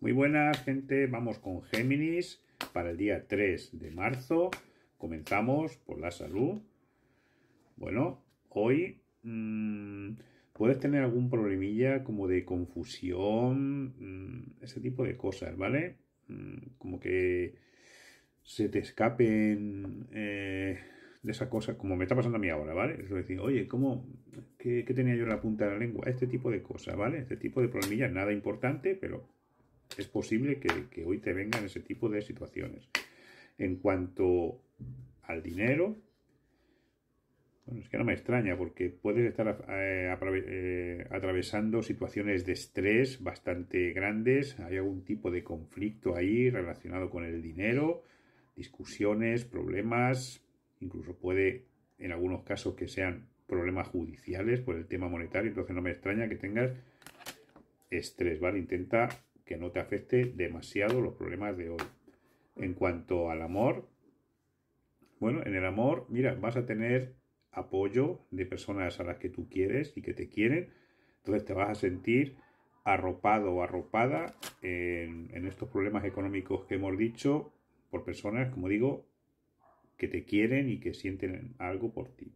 Muy buenas, gente. Vamos con Géminis para el día 3 de marzo. Comenzamos por la salud. Bueno, hoy mm, puedes tener algún problemilla como de confusión, mm, ese tipo de cosas, ¿vale? Mm, como que se te escapen eh, de esa cosa, como me está pasando a mí ahora, ¿vale? Es decir, oye, ¿cómo? Qué, ¿Qué tenía yo en la punta de la lengua? Este tipo de cosas, ¿vale? Este tipo de problemillas, nada importante, pero es posible que, hoy te vengan ese tipo de situaciones. En cuanto al dinero, bueno, es que no me extraña porque puedes estar eh, eh, atravesando situaciones de estrés bastante grandes, hay algún tipo de conflicto ahí relacionado con el dinero, discusiones, problemas, incluso puede en algunos casos que sean problemas judiciales por el tema monetario, entonces no me extraña que tengas estrés, ¿vale? Intenta que no te afecte demasiado los problemas de hoy. En cuanto al amor, bueno, en el amor, mira, vas a tener apoyo de personas a las que tú quieres y que te quieren, entonces te vas a sentir arropado o arropada en, en estos problemas económicos que hemos dicho por personas, como digo, que te quieren y que sienten algo por ti.